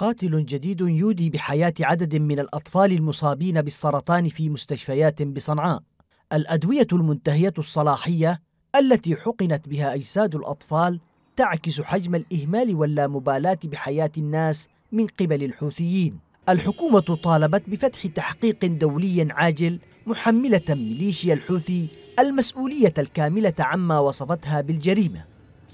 قاتل جديد يودي بحياة عدد من الأطفال المصابين بالسرطان في مستشفيات بصنعاء الأدوية المنتهية الصلاحية التي حقنت بها أجساد الأطفال تعكس حجم الإهمال واللامبالاة بحياة الناس من قبل الحوثيين الحكومة طالبت بفتح تحقيق دولي عاجل محملة ميليشيا الحوثي المسؤولية الكاملة عما وصفتها بالجريمة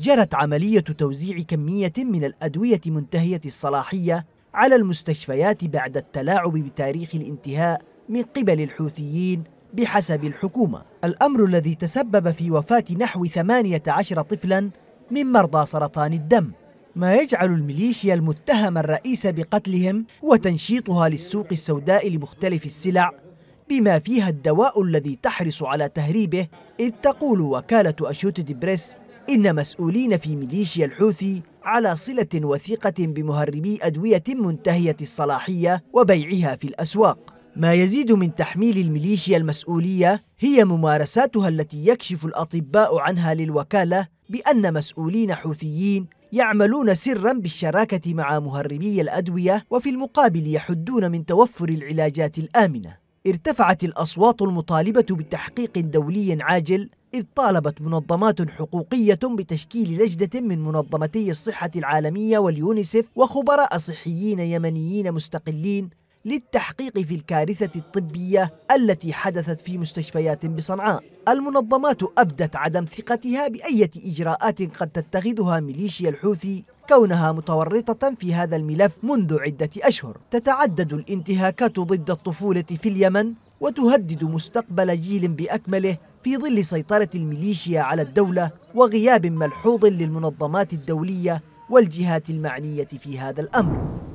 جرت عملية توزيع كمية من الأدوية منتهية الصلاحية على المستشفيات بعد التلاعب بتاريخ الانتهاء من قبل الحوثيين بحسب الحكومة الأمر الذي تسبب في وفاة نحو 18 طفلا من مرضى سرطان الدم ما يجعل الميليشيا المتهم الرئيس بقتلهم وتنشيطها للسوق السوداء لمختلف السلع بما فيها الدواء الذي تحرص على تهريبه إذ تقول وكالة أشوت بريس إن مسؤولين في ميليشيا الحوثي على صلة وثيقة بمهربي أدوية منتهية الصلاحية وبيعها في الأسواق ما يزيد من تحميل الميليشيا المسؤولية هي ممارساتها التي يكشف الأطباء عنها للوكالة بأن مسؤولين حوثيين يعملون سرا بالشراكة مع مهربي الأدوية وفي المقابل يحدون من توفر العلاجات الآمنة ارتفعت الأصوات المطالبة بتحقيق دولي عاجل إذ طالبت منظمات حقوقية بتشكيل لجنة من منظمتي الصحة العالمية واليونيسف وخبراء صحيين يمنيين مستقلين للتحقيق في الكارثة الطبية التي حدثت في مستشفيات بصنعاء المنظمات أبدت عدم ثقتها بأية إجراءات قد تتخذها ميليشيا الحوثي كونها متورطة في هذا الملف منذ عدة أشهر تتعدد الانتهاكات ضد الطفولة في اليمن وتهدد مستقبل جيل باكمله في ظل سيطره الميليشيا على الدوله وغياب ملحوظ للمنظمات الدوليه والجهات المعنيه في هذا الامر